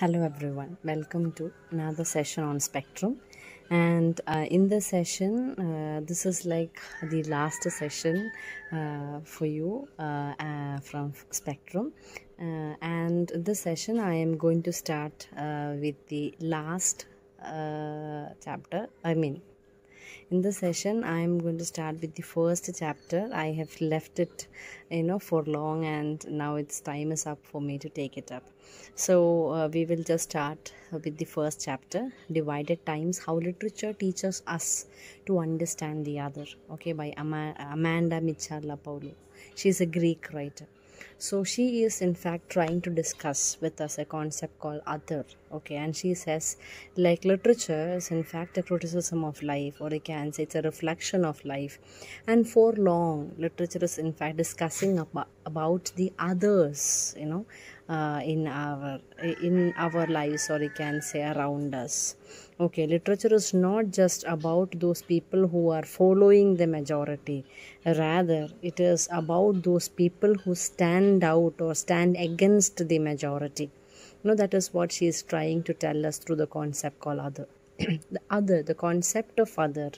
Hello everyone, welcome to another session on Spectrum and uh, in this session uh, this is like the last session uh, for you uh, uh, from Spectrum uh, and this session I am going to start with the last chapter I mean in the session i am going to start with the first chapter i have left it you know for long and now it's time is up for me to take it up so uh, we will just start with the first chapter divided times how literature teaches us to understand the other okay by Ama amanda michala paolo she is a greek writer so she is in fact trying to discuss with us a concept called other okay and she says like literature is in fact a criticism of life or you can say it's a reflection of life and for long literature is in fact discussing about the others you know uh, in our in our lives or you can say around us okay literature is not just about those people who are following the majority rather it is about those people who stand out or stand against the majority you know that is what she is trying to tell us through the concept called other the other the concept of other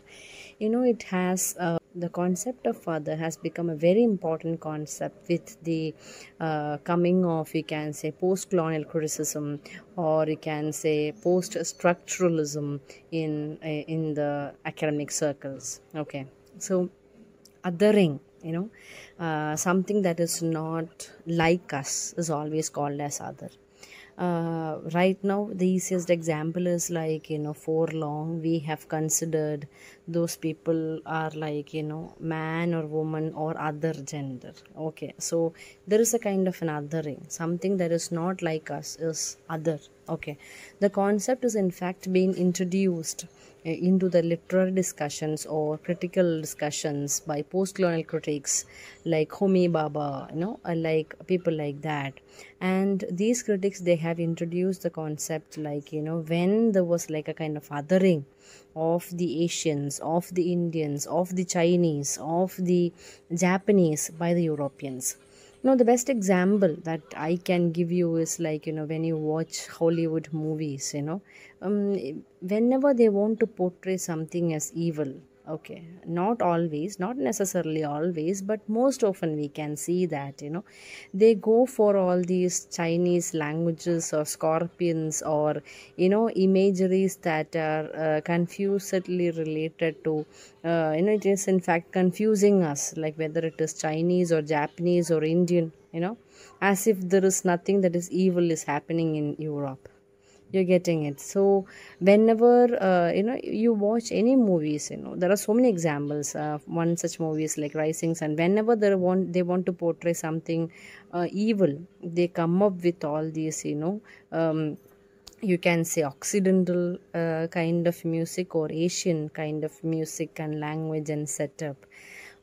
you know it has uh, the concept of father has become a very important concept with the uh, coming of you can say post-colonial criticism or you can say post-structuralism in uh, in the academic circles okay so othering you know uh, something that is not like us is always called as other uh, right now the easiest example is like you know for long we have considered those people are like you know man or woman or other gender okay so there is a kind of an othering something that is not like us is other okay the concept is in fact being introduced eh, into the literary discussions or critical discussions by post-colonial critics like Homi Baba, you know, uh, like people like that. And these critics, they have introduced the concept like, you know, when there was like a kind of othering of the Asians, of the Indians, of the Chinese, of the Japanese by the Europeans you know the best example that i can give you is like you know when you watch hollywood movies you know um, whenever they want to portray something as evil okay not always not necessarily always but most often we can see that you know they go for all these chinese languages or scorpions or you know imageries that are uh, confusedly related to uh, you know it is in fact confusing us like whether it is chinese or japanese or indian you know as if there is nothing that is evil is happening in europe you're getting it so whenever uh, you know you watch any movies you know there are so many examples uh, one such movie is like rising sun whenever they want they want to portray something uh, evil they come up with all these you know um, you can say occidental uh, kind of music or asian kind of music and language and setup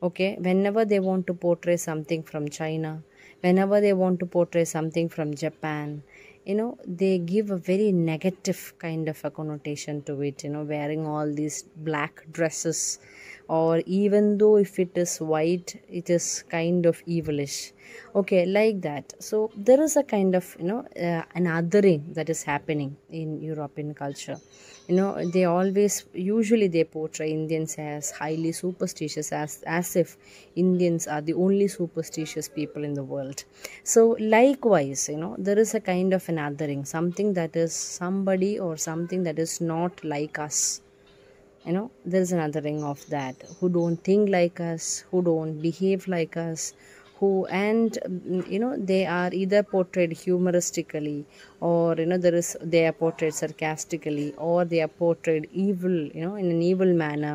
okay whenever they want to portray something from china whenever they want to portray something from japan you know they give a very negative kind of a connotation to it you know wearing all these black dresses or even though if it is white it is kind of evilish okay like that so there is a kind of you know uh, an othering that is happening in european culture you know they always usually they portray indians as highly superstitious as as if indians are the only superstitious people in the world so likewise you know there is a kind of an othering something that is somebody or something that is not like us you know there's another ring of that who don't think like us who don't behave like us who and mm, you know they are either portrayed humoristically or you know there is they are portrayed sarcastically or they are portrayed evil you know in an evil manner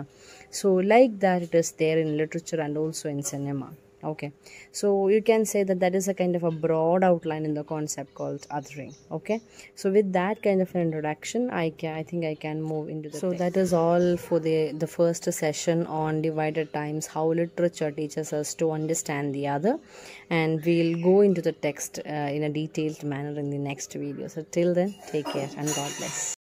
so like that it is there in literature and also in cinema okay so you can say that that is a kind of a broad outline in the concept called othering okay so with that kind of an introduction i can i think i can move into the so thing. that is all for the the first session on divided times how literature teaches us to understand the other and we'll go into the text uh, in a detailed manner in the next video so till then take care and god bless